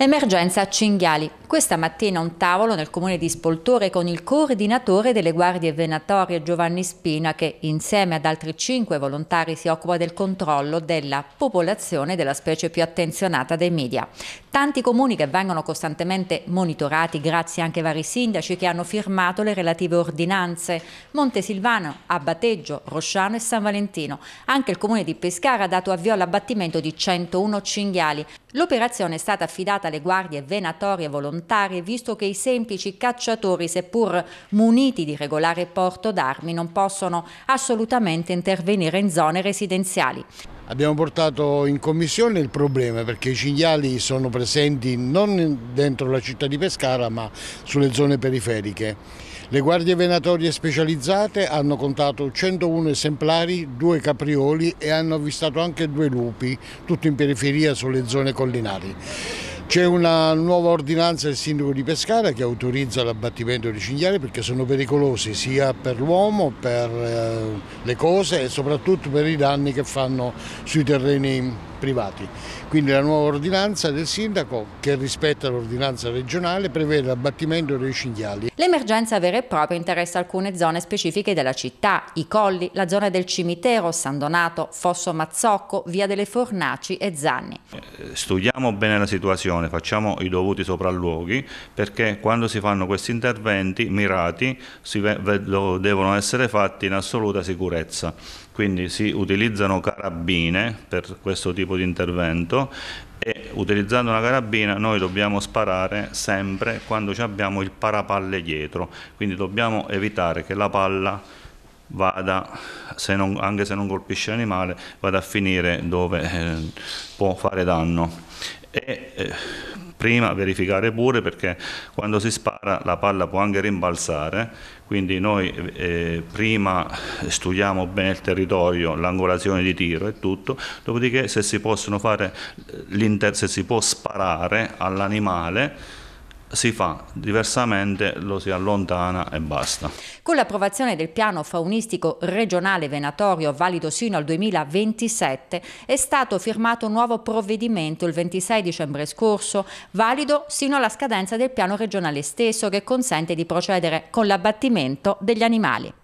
Emergenza cinghiali. Questa mattina un tavolo nel comune di Spoltore con il coordinatore delle guardie venatorie Giovanni Spina che insieme ad altri cinque volontari si occupa del controllo della popolazione della specie più attenzionata dai media. Tanti comuni che vengono costantemente monitorati grazie anche ai vari sindaci che hanno firmato le relative ordinanze. Montesilvano, Abbateggio, Rosciano e San Valentino. Anche il comune di Pescara ha dato avvio all'abbattimento di 101 cinghiali. L'operazione è stata affidata alle guardie venatorie volontarie volontari, visto che i semplici cacciatori, seppur muniti di regolare porto d'armi, non possono assolutamente intervenire in zone residenziali. Abbiamo portato in commissione il problema perché i cinghiali sono presenti non dentro la città di Pescara ma sulle zone periferiche. Le guardie venatorie specializzate hanno contato 101 esemplari, due caprioli e hanno avvistato anche due lupi, tutto in periferia sulle zone collinari. C'è una nuova ordinanza del sindaco di Pescara che autorizza l'abbattimento dei cinghiali perché sono pericolosi sia per l'uomo, per eh, le cose e soprattutto per i danni che fanno sui terreni privati. Quindi la nuova ordinanza del sindaco, che rispetta l'ordinanza regionale, prevede l'abbattimento dei cinghiali. L'emergenza vera e propria interessa alcune zone specifiche della città, i colli, la zona del cimitero, San Donato, Fosso Mazzocco, Via delle Fornaci e Zanni. Eh, studiamo bene la situazione, facciamo i dovuti sopralluoghi perché quando si fanno questi interventi mirati devono essere fatti in assoluta sicurezza quindi si utilizzano carabine per questo tipo tipo di intervento e utilizzando una carabina noi dobbiamo sparare sempre quando ci abbiamo il parapalle dietro, quindi dobbiamo evitare che la palla vada, se non, anche se non colpisce l'animale, vada a finire dove eh, può fare danno e eh, prima verificare pure perché quando si spara la palla può anche rimbalzare, quindi noi eh, prima studiamo bene il territorio, l'angolazione di tiro e tutto, dopodiché se si, possono fare, se si può sparare all'animale si fa, diversamente lo si allontana e basta. Con l'approvazione del piano faunistico regionale venatorio valido sino al 2027 è stato firmato un nuovo provvedimento il 26 dicembre scorso, valido sino alla scadenza del piano regionale stesso che consente di procedere con l'abbattimento degli animali.